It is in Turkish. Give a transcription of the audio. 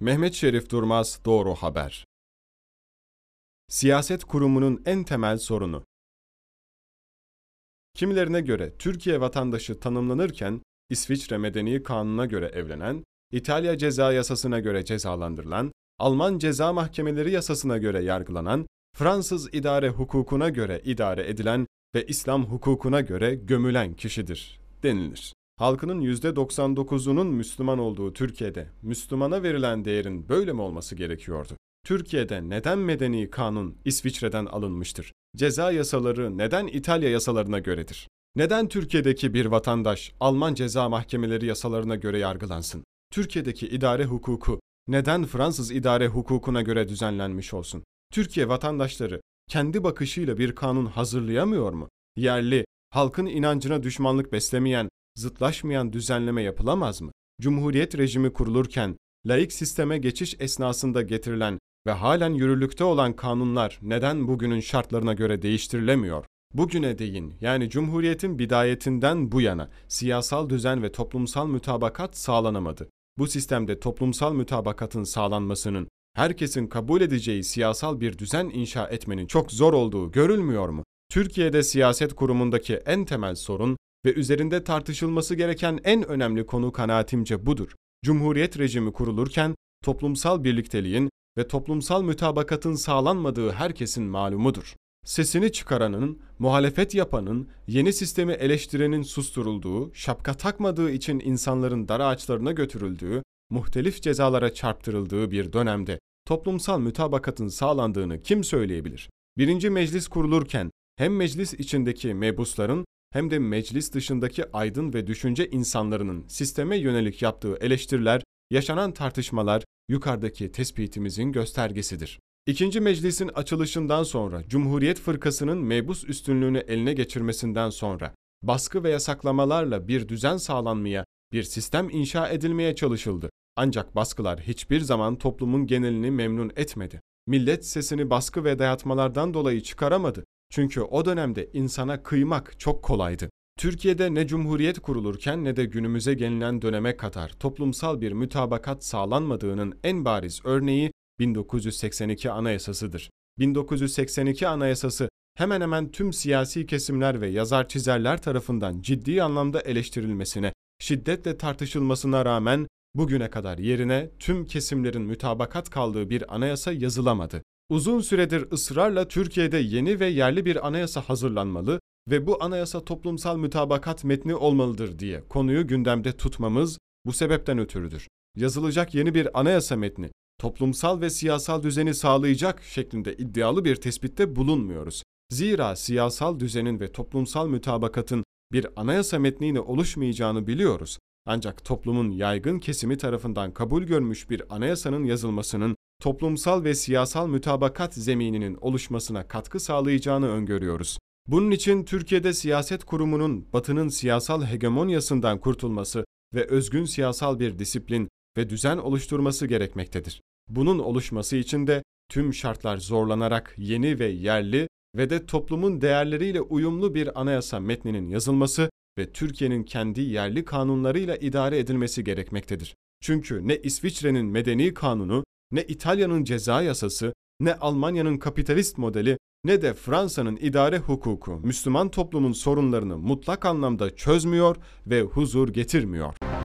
Mehmet Şerif Durmaz Doğru Haber Siyaset kurumunun en temel sorunu Kimilerine göre Türkiye vatandaşı tanımlanırken İsviçre Medeni Kanunu'na göre evlenen, İtalya Ceza Yasası'na göre cezalandırılan, Alman Ceza Mahkemeleri Yasası'na göre yargılanan, Fransız idare hukukuna göre idare edilen ve İslam hukukuna göre gömülen kişidir denilir. Halkının %99'unun Müslüman olduğu Türkiye'de Müslümana verilen değerin böyle mi olması gerekiyordu? Türkiye'de neden medeni kanun İsviçre'den alınmıştır? Ceza yasaları neden İtalya yasalarına göredir? Neden Türkiye'deki bir vatandaş Alman ceza mahkemeleri yasalarına göre yargılansın? Türkiye'deki idare hukuku neden Fransız idare hukukuna göre düzenlenmiş olsun? Türkiye vatandaşları kendi bakışıyla bir kanun hazırlayamıyor mu? Yerli, halkın inancına düşmanlık beslemeyen, zıtlaşmayan düzenleme yapılamaz mı? Cumhuriyet rejimi kurulurken laik sisteme geçiş esnasında getirilen ve halen yürürlükte olan kanunlar neden bugünün şartlarına göre değiştirilemiyor? Bugüne değin yani Cumhuriyet'in bidayetinden bu yana siyasal düzen ve toplumsal mütabakat sağlanamadı. Bu sistemde toplumsal mütabakatın sağlanmasının herkesin kabul edeceği siyasal bir düzen inşa etmenin çok zor olduğu görülmüyor mu? Türkiye'de siyaset kurumundaki en temel sorun ve üzerinde tartışılması gereken en önemli konu kanaatimce budur. Cumhuriyet rejimi kurulurken toplumsal birlikteliğin ve toplumsal mütabakatın sağlanmadığı herkesin malumudur. Sesini çıkaranın, muhalefet yapanın, yeni sistemi eleştirenin susturulduğu, şapka takmadığı için insanların dar ağaçlarına götürüldüğü, muhtelif cezalara çarptırıldığı bir dönemde toplumsal mütabakatın sağlandığını kim söyleyebilir? Birinci meclis kurulurken hem meclis içindeki mebusların hem de meclis dışındaki aydın ve düşünce insanlarının sisteme yönelik yaptığı eleştiriler, yaşanan tartışmalar yukarıdaki tespitimizin göstergesidir. İkinci meclisin açılışından sonra Cumhuriyet Fırkası'nın mebus üstünlüğünü eline geçirmesinden sonra baskı ve yasaklamalarla bir düzen sağlanmaya, bir sistem inşa edilmeye çalışıldı. Ancak baskılar hiçbir zaman toplumun genelini memnun etmedi. Millet sesini baskı ve dayatmalardan dolayı çıkaramadı. Çünkü o dönemde insana kıymak çok kolaydı. Türkiye'de ne cumhuriyet kurulurken ne de günümüze gelinen döneme kadar toplumsal bir mütabakat sağlanmadığının en bariz örneği 1982 Anayasasıdır. 1982 Anayasası hemen hemen tüm siyasi kesimler ve yazar çizerler tarafından ciddi anlamda eleştirilmesine, şiddetle tartışılmasına rağmen bugüne kadar yerine tüm kesimlerin mütabakat kaldığı bir anayasa yazılamadı. Uzun süredir ısrarla Türkiye'de yeni ve yerli bir anayasa hazırlanmalı ve bu anayasa toplumsal mütabakat metni olmalıdır diye konuyu gündemde tutmamız bu sebepten ötürüdür. Yazılacak yeni bir anayasa metni toplumsal ve siyasal düzeni sağlayacak şeklinde iddialı bir tespitte bulunmuyoruz. Zira siyasal düzenin ve toplumsal mütabakatın bir anayasa metniyle oluşmayacağını biliyoruz. Ancak toplumun yaygın kesimi tarafından kabul görmüş bir anayasanın yazılmasının toplumsal ve siyasal mütabakat zemininin oluşmasına katkı sağlayacağını öngörüyoruz. Bunun için Türkiye'de siyaset kurumunun Batı'nın siyasal hegemonyasından kurtulması ve özgün siyasal bir disiplin ve düzen oluşturması gerekmektedir. Bunun oluşması için de tüm şartlar zorlanarak yeni ve yerli ve de toplumun değerleriyle uyumlu bir anayasa metninin yazılması ve Türkiye'nin kendi yerli kanunlarıyla idare edilmesi gerekmektedir. Çünkü ne İsviçre'nin medeni kanunu ne İtalya'nın ceza yasası, ne Almanya'nın kapitalist modeli, ne de Fransa'nın idare hukuku Müslüman toplumun sorunlarını mutlak anlamda çözmüyor ve huzur getirmiyor.